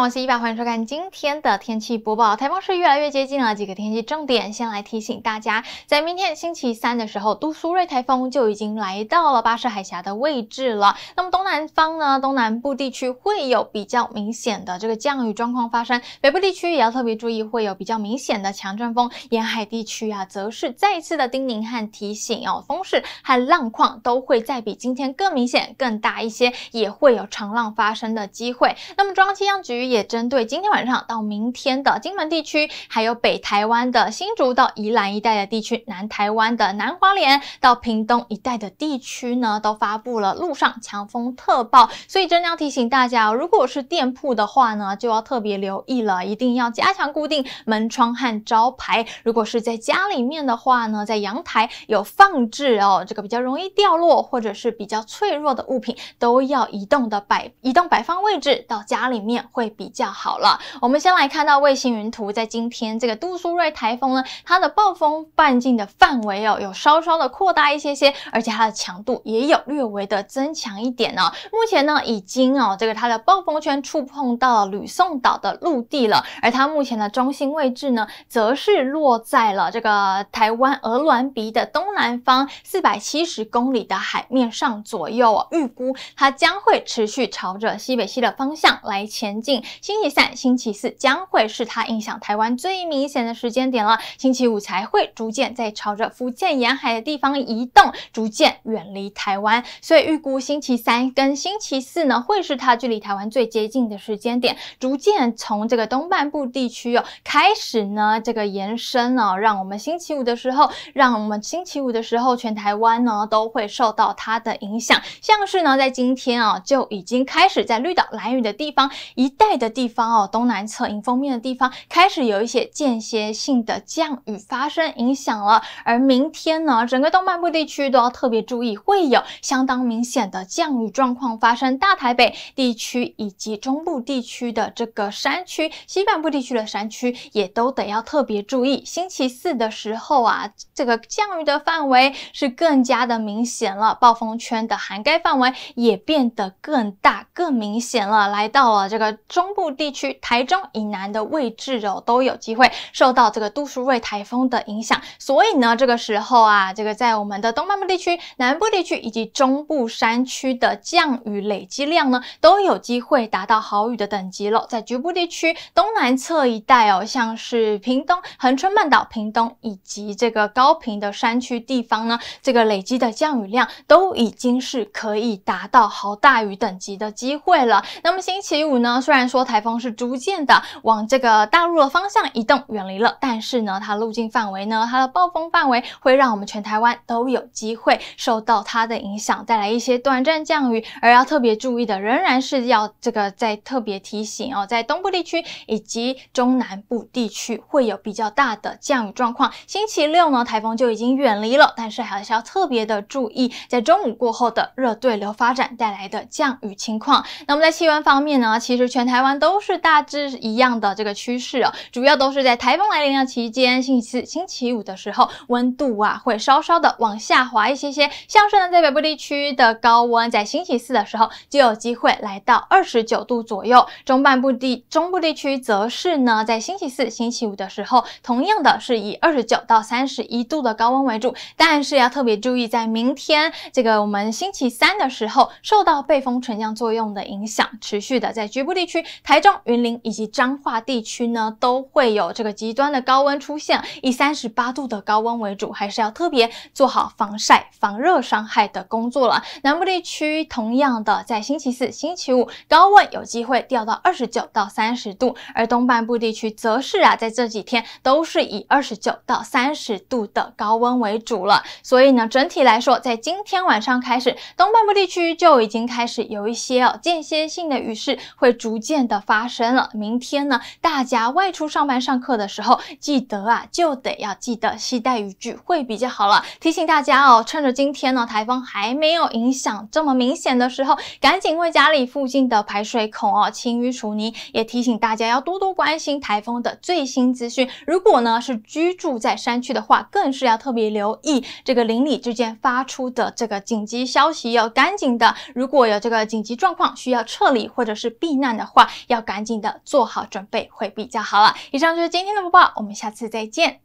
我是伊爸，欢迎收看今天的天气播报。台风是越来越接近了，几个天气重点，先来提醒大家，在明天星期三的时候，都苏瑞台风就已经来到了巴士海峡的位置了。那么东南方呢，东南部地区会有比较明显的这个降雨状况发生，北部地区也要特别注意会有比较明显的强阵风，沿海地区啊则是再一次的叮咛和提醒哦，风势和浪况都会再比今天更明显、更大一些，也会有长浪发生的机会。那么中央气象局。也针对今天晚上到明天的金门地区，还有北台湾的新竹到宜兰一带的地区，南台湾的南华联到屏东一带的地区呢，都发布了路上强风特报。所以真的要提醒大家，如果是店铺的话呢，就要特别留意了，一定要加强固定门窗和招牌。如果是在家里面的话呢，在阳台有放置哦，这个比较容易掉落或者是比较脆弱的物品，都要移动的摆移动摆放位置，到家里面会。比较好了，我们先来看到卫星云图，在今天这个杜苏芮台风呢，它的暴风半径的范围哦，有稍稍的扩大一些些，而且它的强度也有略微的增强一点呢。目前呢，已经哦，这个它的暴风圈触碰到了吕宋岛的陆地了，而它目前的中心位置呢，则是落在了这个台湾鹅銮鼻的东南方四百七十公里的海面上左右哦，预估它将会持续朝着西北西的方向来前进。星期三、星期四将会是它影响台湾最明显的时间点了。星期五才会逐渐在朝着福建沿海的地方移动，逐渐远离台湾。所以预估星期三跟星期四呢，会是它距离台湾最接近的时间点，逐渐从这个东半部地区哦开始呢，这个延伸哦，让我们星期五的时候，让我们星期五的时候，全台湾呢都会受到它的影响。像是呢，在今天啊，就已经开始在绿岛、蓝雨的地方一带。的地方哦，东南侧迎风面的地方开始有一些间歇性的降雨发生，影响了。而明天呢，整个东半部地区都要特别注意，会有相当明显的降雨状况发生。大台北地区以及中部地区的这个山区，西半部地区的山区也都得要特别注意。星期四的时候啊，这个降雨的范围是更加的明显了，暴风圈的涵盖范围也变得更大、更明显了，来到了这个中。东部地区、台中以南的位置哦，都有机会受到这个杜苏芮台风的影响，所以呢，这个时候啊，这个在我们的东半部地区、南部地区以及中部山区的降雨累积量呢，都有机会达到豪雨的等级了。在局部地区东南侧一带哦，像是屏东、恒春半岛、屏东以及这个高平的山区地方呢，这个累积的降雨量都已经是可以达到豪大雨等级的机会了。那么星期五呢，虽然说。台风是逐渐的往这个大陆的方向移动，远离了。但是呢，它路径范围呢，它的暴风范围会让我们全台湾都有机会受到它的影响，带来一些短暂降雨。而要特别注意的，仍然是要这个在特别提醒哦，在东部地区以及中南部地区会有比较大的降雨状况。星期六呢，台风就已经远离了，但是还是要特别的注意，在中午过后的热对流发展带来的降雨情况。那么在气温方面呢，其实全台湾。都是大致一样的这个趋势哦，主要都是在台风来临的期间，星期四、星期五的时候，温度啊会稍稍的往下滑一些些。像是呢，在北部地区的高温，在星期四的时候就有机会来到二十九度左右；中半部地中部地区则是呢，在星期四星期五的时候，同样的是以二十九到三十一度的高温为主。但是要特别注意，在明天这个我们星期三的时候，受到背风成像作用的影响，持续的在局部地区。台中、云林以及彰化地区呢，都会有这个极端的高温出现，以三十八度的高温为主，还是要特别做好防晒、防热伤害的工作了。南部地区同样的，在星期四、星期五高温有机会掉到二十九到三十度，而东半部地区则是啊，在这几天都是以二十九到三十度的高温为主了。所以呢，整体来说，在今天晚上开始，东半部地区就已经开始有一些哦间歇性的雨势会逐渐。的发生了，明天呢，大家外出上班、上课的时候，记得啊，就得要记得携带雨具会比较好了。提醒大家哦，趁着今天呢，台风还没有影响这么明显的时候，赶紧为家里附近的排水孔哦清淤除泥。也提醒大家要多多关心台风的最新资讯。如果呢是居住在山区的话，更是要特别留意这个邻里之间发出的这个紧急消息，要赶紧的。如果有这个紧急状况需要撤离或者是避难的话，要赶紧的做好准备会比较好了。以上就是今天的播报，我们下次再见。